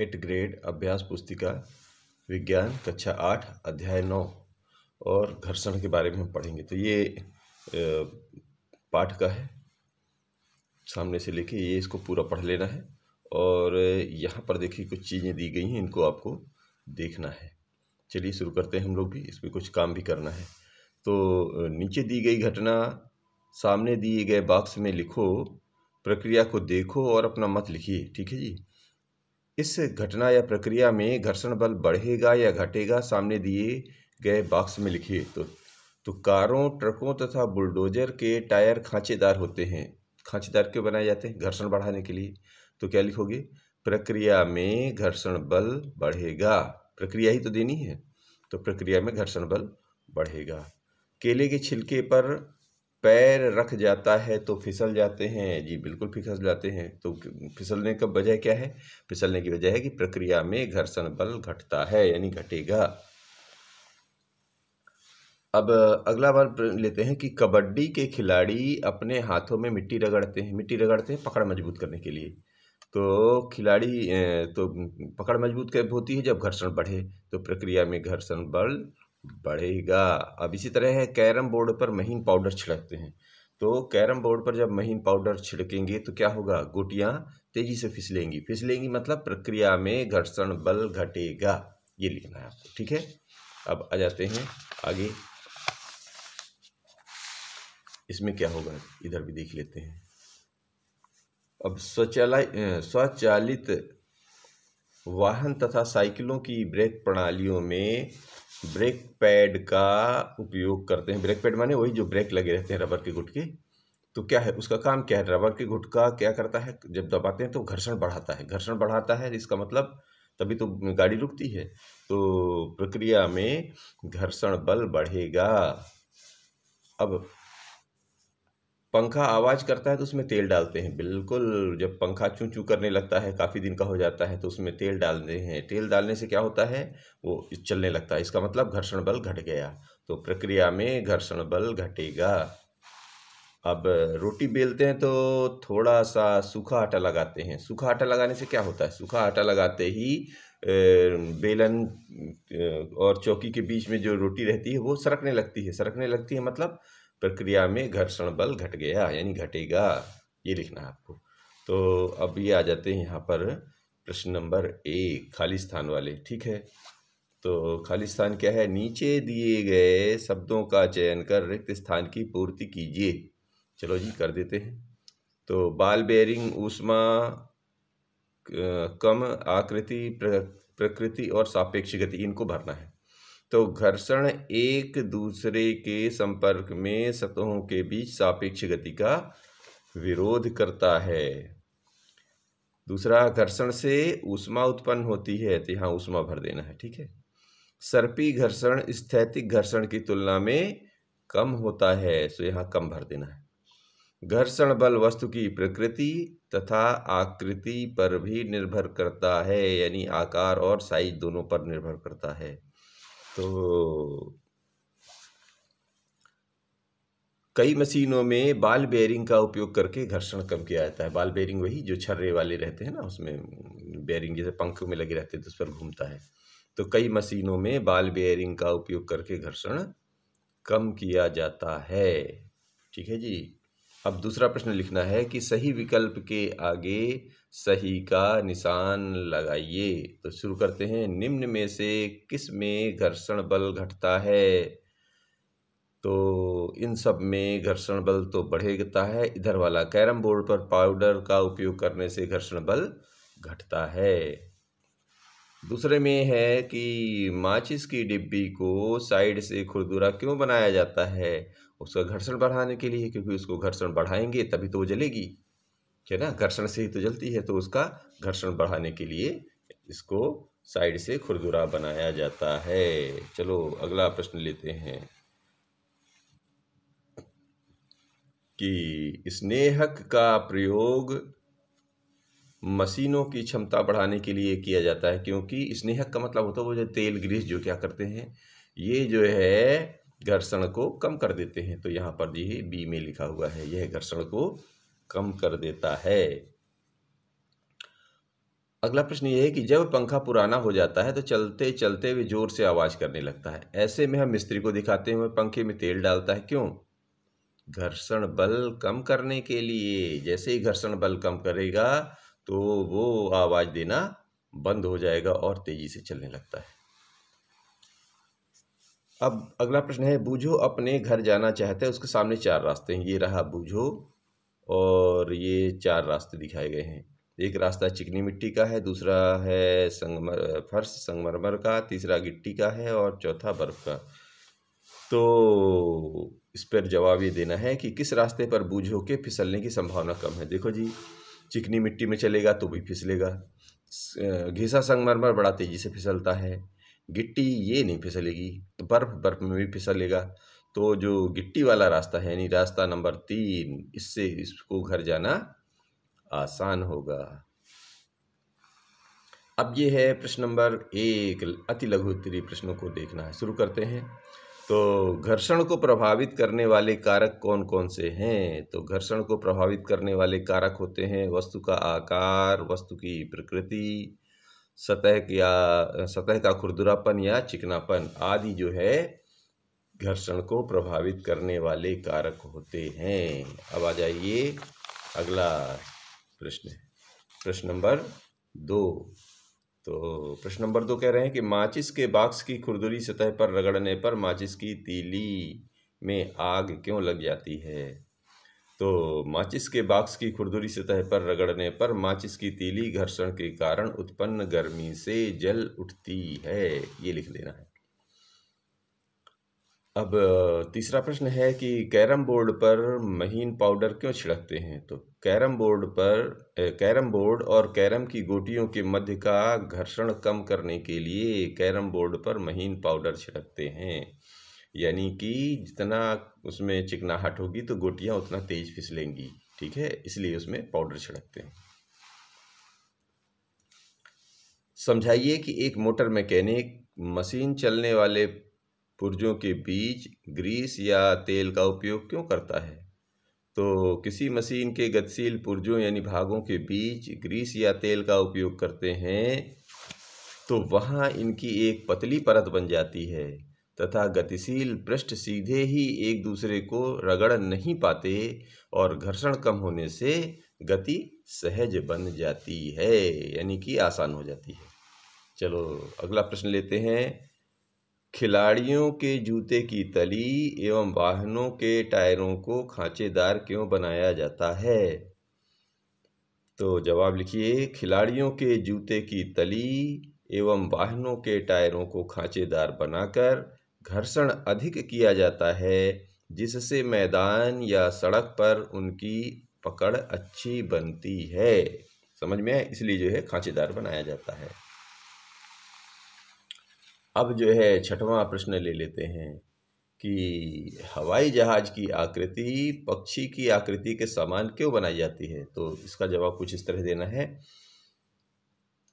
eight grade अभ्यास पुस्तिका विज्ञान कक्षा आठ अध्याय नौ और घर्षण के बारे में हम पढ़ेंगे तो ये पाठ का है सामने से लेके ये इसको पूरा पढ़ लेना है और यहाँ पर देखिए कुछ चीज़ें दी गई हैं इनको आपको देखना है चलिए शुरू करते हैं हम लोग भी इसमें कुछ काम भी करना है तो नीचे दी गई घटना सामने दिए गए बॉक्स में लिखो प्रक्रिया को देखो और अपना मत लिखिए ठीक है जी इस घटना या प्रक्रिया में घर्षण बल बढ़ेगा या घटेगा सामने दिए गए बॉक्स में लिखिए तो तो कारों ट्रकों तथा बुलडोजर के टायर खांचेदार होते हैं खांचेदार क्यों बनाए जाते हैं घर्षण बढ़ाने के लिए तो क्या लिखोगे प्रक्रिया में घर्षण बल बढ़ेगा प्रक्रिया ही तो देनी है तो प्रक्रिया में घर्षण बल बढ़ेगा केले के छिलके पर पैर रख जाता है तो फिसल जाते हैं जी बिल्कुल फिसल जाते हैं तो फिसलने का वजह क्या है फिसलने की वजह है कि प्रक्रिया में घर्षण बल घटता है यानी घटेगा अब अगला बार लेते हैं कि कबड्डी के खिलाड़ी अपने हाथों में मिट्टी रगड़ते हैं मिट्टी रगड़ते हैं पकड़ मजबूत करने के लिए तो खिलाड़ी तो पकड़ मजबूत होती है जब घर्षण बढ़े तो प्रक्रिया में घर्षण बल बढ़ेगा अब इसी तरह है कैरम बोर्ड पर महीन पाउडर छिड़कते हैं तो कैरम बोर्ड पर जब महीन पाउडर छिड़केंगे तो क्या होगा गुटियाँ तेजी से फिसलेंगी फिसलेंगी मतलब प्रक्रिया में घर्षण बल घटेगा ये लिखना है आपको ठीक है अब आ जाते हैं आगे इसमें क्या होगा इधर भी देख लेते हैं अब स्वचालय स्वचालित वाहन तथा साइकिलों की ब्रेक प्रणालियों में ब्रेक पैड का उपयोग करते हैं ब्रेक पैड माने वही जो ब्रेक लगे रहते हैं रबर के गुटके तो क्या है उसका काम क्या है रबर के गुटका क्या करता है जब दबाते हैं तो घर्षण बढ़ाता है घर्षण बढ़ाता है इसका मतलब तभी तो गाड़ी रुकती है तो प्रक्रिया में घर्षण बल बढ़ेगा अब पंखा आवाज़ करता है तो उसमें तेल डालते हैं बिल्कुल जब पंखा चू चू करने लगता है काफ़ी दिन का हो जाता है तो उसमें तेल डालते हैं तेल डालने से क्या होता है वो चलने लगता है इसका मतलब घर्षण बल घट गया तो प्रक्रिया में घर्षण बल घटेगा अब रोटी बेलते हैं तो थोड़ा सा सूखा आटा लगाते हैं सूखा आटा लगाने से क्या होता है सूखा आटा लगाते ही बेलन और चौकी के बीच में जो रोटी रहती है वो सरकने लगती है सरकने लगती है मतलब प्रक्रिया में घर्षण बल घट गया यानी घटेगा ये लिखना है आपको तो अब ये आ जाते हैं यहाँ पर प्रश्न नंबर एक खाली स्थान वाले ठीक है तो खाली स्थान क्या है नीचे दिए गए शब्दों का चयन कर रिक्त स्थान की पूर्ति कीजिए चलो जी कर देते हैं तो बाल बेरिंग ऊष्मा कम आकृति प्रकृति और सापेक्ष गति इनको भरना है तो घर्षण एक दूसरे के संपर्क में सतहों के बीच सापेक्ष गति का विरोध करता है दूसरा घर्षण से ऊष्मा उत्पन्न होती है तो यहाँ ऊष्मा भर देना है ठीक है सर्पी घर्षण स्थैतिक घर्षण की तुलना में कम होता है सो तो यहाँ कम भर देना है घर्षण बल वस्तु की प्रकृति तथा आकृति पर भी निर्भर करता है यानी आकार और साइज दोनों पर निर्भर करता है तो कई मशीनों में बाल बेयरिंग का उपयोग करके घर्षण कम किया जाता है बाल बेयरिंग वही जो छर्रे वाले रहते हैं ना उसमें बेयरिंग जैसे पंख में लगे रहते हैं तो उस पर घूमता है तो कई मशीनों में बाल बेयरिंग का उपयोग करके घर्षण कम किया जाता है ठीक है जी अब दूसरा प्रश्न लिखना है कि सही विकल्प के आगे सही का निशान लगाइए तो शुरू करते हैं निम्न में से किस में घर्षण बल घटता है तो इन सब में घर्षण बल तो बढ़ेगता है इधर वाला कैरम बोर्ड पर पाउडर का उपयोग करने से घर्षण बल घटता है दूसरे में है कि माचिस की डिब्बी को साइड से खुरदुरा क्यों बनाया जाता है उसका घर्षण बढ़ाने के लिए क्योंकि उसको घर्षण बढ़ाएंगे तभी तो वो जलेगी है ना घर्षण से ही तो जलती है तो उसका घर्षण बढ़ाने के लिए इसको साइड से खुरदुरा बनाया जाता है चलो अगला प्रश्न लेते हैं कि स्नेहक का प्रयोग मशीनों की क्षमता बढ़ाने के लिए किया जाता है क्योंकि स्नेहक का मतलब होता है वो जो तेल ग्रीस जो क्या करते हैं ये जो है घर्षण को कम कर देते हैं तो यहाँ पर यही बी में लिखा हुआ है यह घर्षण को कम कर देता है अगला प्रश्न यह है कि जब पंखा पुराना हो जाता है तो चलते चलते वे जोर से आवाज़ करने लगता है ऐसे में हम मिस्त्री को दिखाते हुए पंखे में तेल डालता है क्यों घर्षण बल कम करने के लिए जैसे ही घर्षण बल कम करेगा तो वो आवाज़ देना बंद हो जाएगा और तेज़ी से चलने लगता है अब अगला प्रश्न है बूझो अपने घर जाना चाहते हैं उसके सामने चार रास्ते हैं ये रहा बूझो और ये चार रास्ते दिखाए गए हैं एक रास्ता चिकनी मिट्टी का है दूसरा है संगमर फर्श संगमरमर का तीसरा गिट्टी का है और चौथा बर्फ का तो इस पर जवाब ये देना है कि किस रास्ते पर बूझो के फिसलने की संभावना कम है देखो जी चिकनी मिट्टी में चलेगा तो भी फिसलेगा घिसा संगमरमर बड़ा तेज़ी से फिसलता है गिट्टी ये नहीं फिसलेगी तो बर्फ़ बर्फ़ में भी फिसलेगा तो जो गिट्टी वाला रास्ता है यानी रास्ता नंबर तीन इससे इसको घर जाना आसान होगा अब ये है प्रश्न नंबर एक अति लघु उत्तरी प्रश्नों को देखना है शुरू करते हैं तो घर्षण को प्रभावित करने वाले कारक कौन कौन से हैं तो घर्षण को प्रभावित करने वाले कारक होते हैं वस्तु का आकार वस्तु की प्रकृति सतह या सतह का खुरदुरापन या चिकनापन आदि जो है घर्षण को प्रभावित करने वाले कारक होते हैं अब आ जाइए अगला प्रश्न प्रश्न नंबर दो तो प्रश्न नंबर दो कह रहे हैं कि माचिस के बाक्स की खुरदुरी सतह पर रगड़ने पर माचिस की तीली में आग क्यों लग जाती है तो माचिस के बाक्स की खुरदुरी सतह पर रगड़ने पर माचिस की तीली घर्षण के कारण उत्पन्न गर्मी से जल उठती है ये लिख लेना है अब तीसरा प्रश्न है कि कैरम बोर्ड पर महीन पाउडर क्यों छिड़कते हैं तो कैरम बोर्ड पर कैरम बोर्ड और कैरम की गोटियों के मध्य का घर्षण कम करने के लिए कैरम बोर्ड पर महीन पाउडर छिड़कते हैं यानी कि जितना उसमें चिकनाहट होगी तो गोटियाँ उतना तेज़ फिसलेंगी ठीक है इसलिए उसमें पाउडर छिड़कते हैं समझाइए कि एक मोटर मैकेनिक मशीन चलने वाले पुर्जों के बीच ग्रीस या तेल का उपयोग क्यों करता है तो किसी मशीन के गतिशील पुर्जों यानी भागों के बीच ग्रीस या तेल का उपयोग करते हैं तो वहाँ इनकी एक पतली परत बन जाती है तथा गतिशील पृष्ठ सीधे ही एक दूसरे को रगड़ नहीं पाते और घर्षण कम होने से गति सहज बन जाती है यानी कि आसान हो जाती है चलो अगला प्रश्न लेते हैं खिलाड़ियों के जूते की तली एवं वाहनों के टायरों को खांचेदार क्यों बनाया जाता है तो जवाब लिखिए खिलाड़ियों के जूते की तली एवं वाहनों के टायरों को खांचेदार बनाकर घर्षण अधिक किया जाता है जिससे मैदान या सड़क पर उनकी पकड़ अच्छी बनती है समझ में इसलिए जो है खांचेदार बनाया जाता है अब जो है छठवां प्रश्न ले लेते हैं कि हवाई जहाज की आकृति पक्षी की आकृति के समान क्यों बनाई जाती है तो इसका जवाब कुछ इस तरह देना है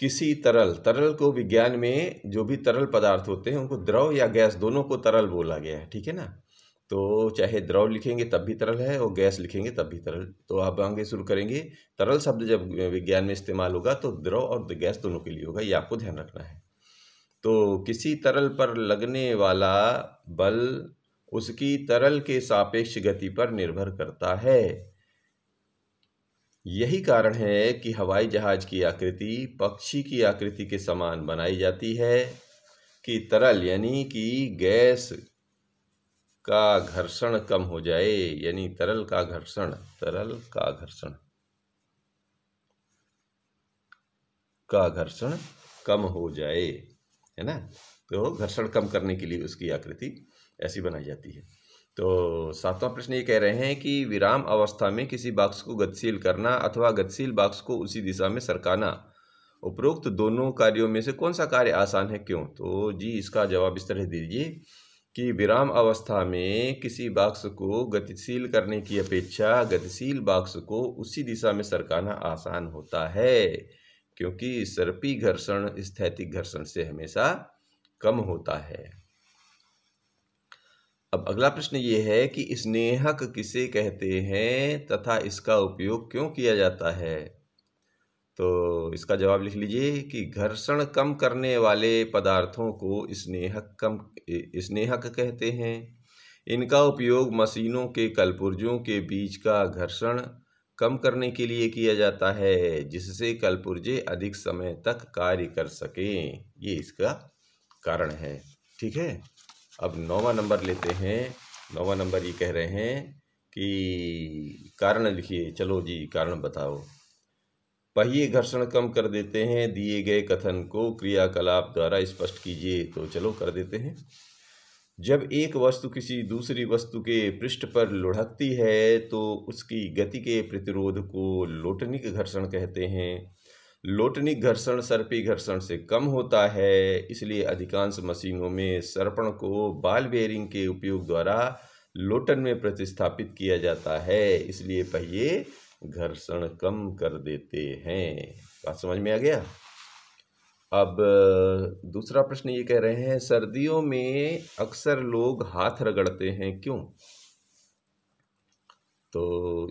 किसी तरल तरल को विज्ञान में जो भी तरल पदार्थ होते हैं उनको द्रव या गैस दोनों को तरल बोला गया है ठीक है ना तो चाहे द्रव लिखेंगे तब भी तरल है और गैस लिखेंगे तब भी तरल तो आप आगे शुरू करेंगे तरल शब्द जब विज्ञान में इस्तेमाल होगा तो द्रव और गैस दोनों के लिए होगा ये आपको ध्यान रखना है तो किसी तरल पर लगने वाला बल उसकी तरल के सापेक्ष गति पर निर्भर करता है यही कारण है कि हवाई जहाज़ की आकृति पक्षी की आकृति के समान बनाई जाती है कि तरल यानी कि गैस का घर्षण कम हो जाए यानी तरल का घर्षण तरल का घर्षण का घर्षण कम हो जाए है ना तो घर्षण कम करने के लिए उसकी आकृति ऐसी बनाई जाती है तो सातवां प्रश्न ये कह रहे हैं कि विराम अवस्था में किसी बाक्स को गतिशील करना अथवा गतिशील बाक्स को उसी दिशा में सरकाना उपरोक्त दोनों कार्यों में से कौन सा कार्य आसान है क्यों तो जी इसका जवाब इस तरह दीजिए कि विराम अवस्था में किसी बाक्स को गतिशील करने की अपेक्षा गतिशील बाक्स को उसी दिशा में सरकाना आसान होता है क्योंकि सर्पी घर्षण स्थैतिक घर्षण से हमेशा कम होता है अब अगला प्रश्न ये है कि स्नेहक किसे कहते हैं तथा इसका उपयोग क्यों किया जाता है तो इसका जवाब लिख लीजिए कि घर्षण कम करने वाले पदार्थों को स्नेहक कम स्नेहक कहते हैं इनका उपयोग मशीनों के कलपुर्जों के बीच का घर्षण कम करने के लिए किया जाता है जिससे कलपुर्जे अधिक समय तक कार्य कर सकें ये इसका कारण है ठीक है अब नौवा नंबर लेते हैं नौवा नंबर ये कह रहे हैं कि कारण लिखिए चलो जी कारण बताओ पहिए घर्षण कम कर देते हैं दिए गए कथन को क्रियाकलाप द्वारा स्पष्ट कीजिए तो चलो कर देते हैं जब एक वस्तु किसी दूसरी वस्तु के पृष्ठ पर लुढ़कती है तो उसकी गति के प्रतिरोध को लोटनिक घर्षण कहते हैं लोटनिक घर्षण सर्पी घर्षण से कम होता है इसलिए अधिकांश मशीनों में सर्पण को बाल बेयरिंग के उपयोग द्वारा लोटन में प्रतिस्थापित किया जाता है इसलिए पहिए घर्षण कम कर देते हैं बात समझ में आ गया अब दूसरा प्रश्न ये कह रहे हैं सर्दियों में अक्सर लोग हाथ रगड़ते हैं क्यों तो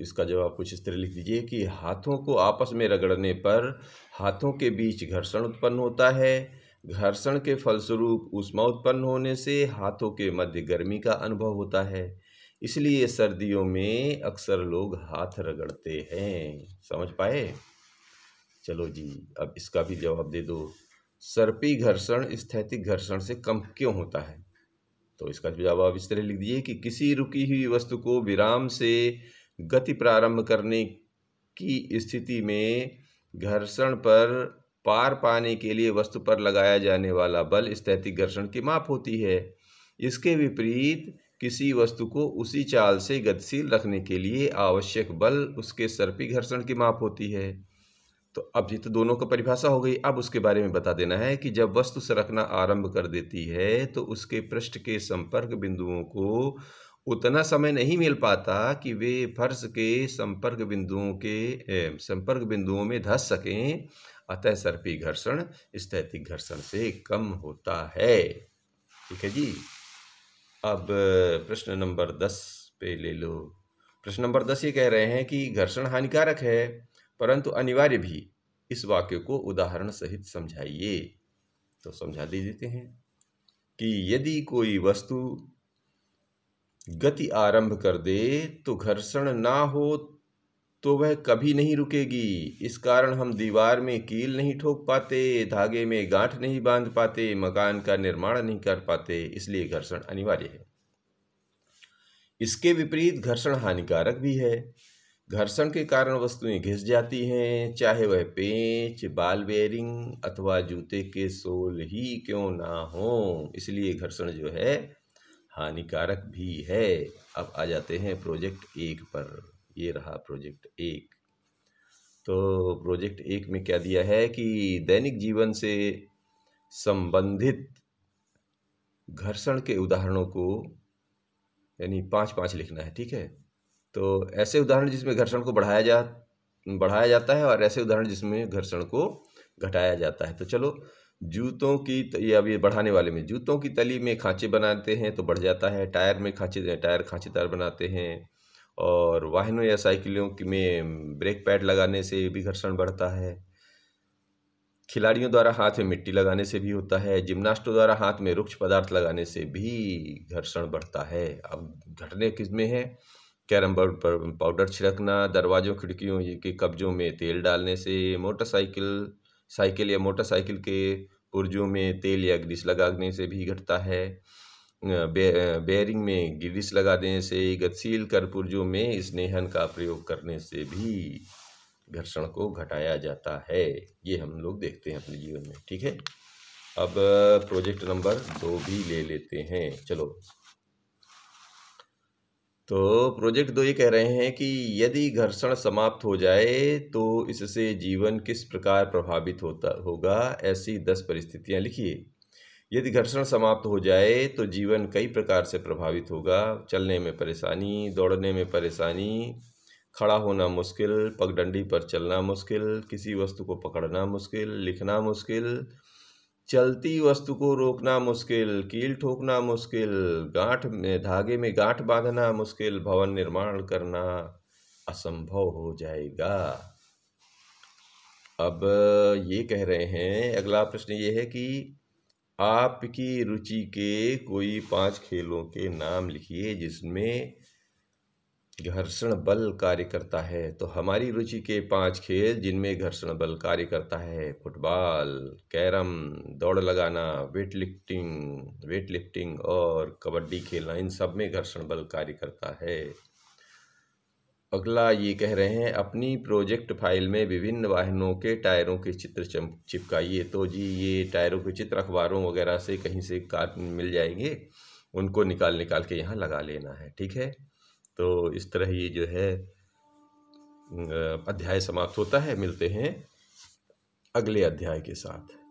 इसका जवाब कुछ इस तरह लिख दीजिए कि हाथों को आपस में रगड़ने पर हाथों के बीच घर्षण उत्पन्न होता है घर्षण के फलस्वरूप ऊष्मा उत्पन्न होने से हाथों के मध्य गर्मी का अनुभव होता है इसलिए सर्दियों में अक्सर लोग हाथ रगड़ते हैं समझ पाए चलो जी अब इसका भी जवाब दे दो सर्पी घर्षण स्थैतिक घर्षण से कम क्यों होता है तो इसका जवाब आप इस तरह लिख दीजिए कि किसी रुकी हुई वस्तु को विराम से गति प्रारंभ करने की स्थिति में घर्षण पर पार पाने के लिए वस्तु पर लगाया जाने वाला बल स्थैतिक घर्षण की माप होती है इसके विपरीत किसी वस्तु को उसी चाल से गतिशील रखने के लिए आवश्यक बल उसके सर्पी घर्षण की माप होती है तो अब ये तो दोनों का परिभाषा हो गई अब उसके बारे में बता देना है कि जब वस्तु सरकना आरंभ कर देती है तो उसके पृष्ठ के संपर्क बिंदुओं को उतना समय नहीं मिल पाता कि वे फर्श के संपर्क बिंदुओं के ए, संपर्क बिंदुओं में धस सकें अतः सर्पी घर्षण स्थैतिक घर्षण से कम होता है ठीक है जी अब प्रश्न नंबर दस पे ले लो प्रश्न नंबर दस ये कह रहे हैं कि घर्षण हानिकारक है परंतु अनिवार्य भी इस वाक्य को उदाहरण सहित समझाइए तो समझा दे देते हैं कि यदि कोई वस्तु गति आरंभ कर दे तो घर्षण ना हो तो वह कभी नहीं रुकेगी इस कारण हम दीवार में कील नहीं ठोक पाते धागे में गांठ नहीं बांध पाते मकान का निर्माण नहीं कर पाते इसलिए घर्षण अनिवार्य है इसके विपरीत घर्षण हानिकारक भी है घर्षण के कारण वस्तुएं घिस जाती हैं चाहे वह पेंच बाल बेरिंग अथवा जूते के सोल ही क्यों ना हो इसलिए घर्षण जो है हानिकारक भी है अब आ जाते हैं प्रोजेक्ट एक पर ये रहा प्रोजेक्ट एक तो प्रोजेक्ट एक में क्या दिया है कि दैनिक जीवन से संबंधित घर्षण के उदाहरणों को यानी पाँच पाँच लिखना है ठीक है तो ऐसे उदाहरण जिसमें घर्षण को बढ़ाया जा बढ़ाया जाता है और ऐसे उदाहरण जिसमें घर्षण को घटाया जाता है तो चलो जूतों की ये अब ये बढ़ाने वाले में जूतों की तली में खांचे बनाते हैं तो बढ़ जाता है टायर में खांचे टायर खांचेदार बनाते हैं और वाहनों या साइकिलों में ब्रेक पैड लगाने से भी घर्षण बढ़ता है खिलाड़ियों द्वारा हाथ में मिट्टी लगाने से भी होता है जिम्नास्टों द्वारा हाथ में रुक्ष पदार्थ लगाने से भी घर्षण बढ़ता है अब घटने किस में है कैरम बोर्ड पर पाउडर छिड़कना दरवाज़ों खिड़कियों के कब्जों में तेल डालने से मोटरसाइकिल साइकिल या मोटरसाइकिल के पुर्जों में तेल या ग्रीस लगाने से भी घटता है बे, बेयरिंग में ग्रीस लगा देने से गतिशील कर पुर्जों में स्नेहन का प्रयोग करने से भी घर्षण को घटाया जाता है ये हम लोग देखते हैं अपने जीवन में ठीक है अब प्रोजेक्ट नंबर दो भी ले लेते हैं चलो तो प्रोजेक्ट दो ये कह रहे हैं कि यदि घर्षण समाप्त हो जाए तो इससे जीवन किस प्रकार प्रभावित होता होगा ऐसी दस परिस्थितियां लिखिए यदि घर्षण समाप्त हो जाए तो जीवन कई प्रकार से प्रभावित होगा चलने में परेशानी दौड़ने में परेशानी खड़ा होना मुश्किल पगडंडी पर चलना मुश्किल किसी वस्तु को पकड़ना मुश्किल लिखना मुश्किल चलती वस्तु को रोकना मुश्किल कील ठोकना मुश्किल गांठ में धागे में गांठ बांधना मुश्किल भवन निर्माण करना असंभव हो जाएगा अब ये कह रहे हैं अगला प्रश्न ये है कि आपकी रुचि के कोई पांच खेलों के नाम लिखिए जिसमें घर्षण बल कार्य करता है तो हमारी रुचि के पांच खेल जिनमें घर्षण बल कार्य करता है फुटबॉल कैरम दौड़ लगाना वेट लिफ्टिंग वेट लिफ्टिंग और कबड्डी खेलना इन सब में घर्षण बल कार्य करता है अगला ये कह रहे हैं अपनी प्रोजेक्ट फाइल में विभिन्न वाहनों के टायरों के चित्र चिपकाइए तो जी ये टायरों के चित्र अखबारों वगैरह से कहीं से कार मिल जाएंगे उनको निकाल निकाल के यहाँ लगा लेना है ठीक है तो इस तरह ये जो है अध्याय समाप्त होता है मिलते हैं अगले अध्याय के साथ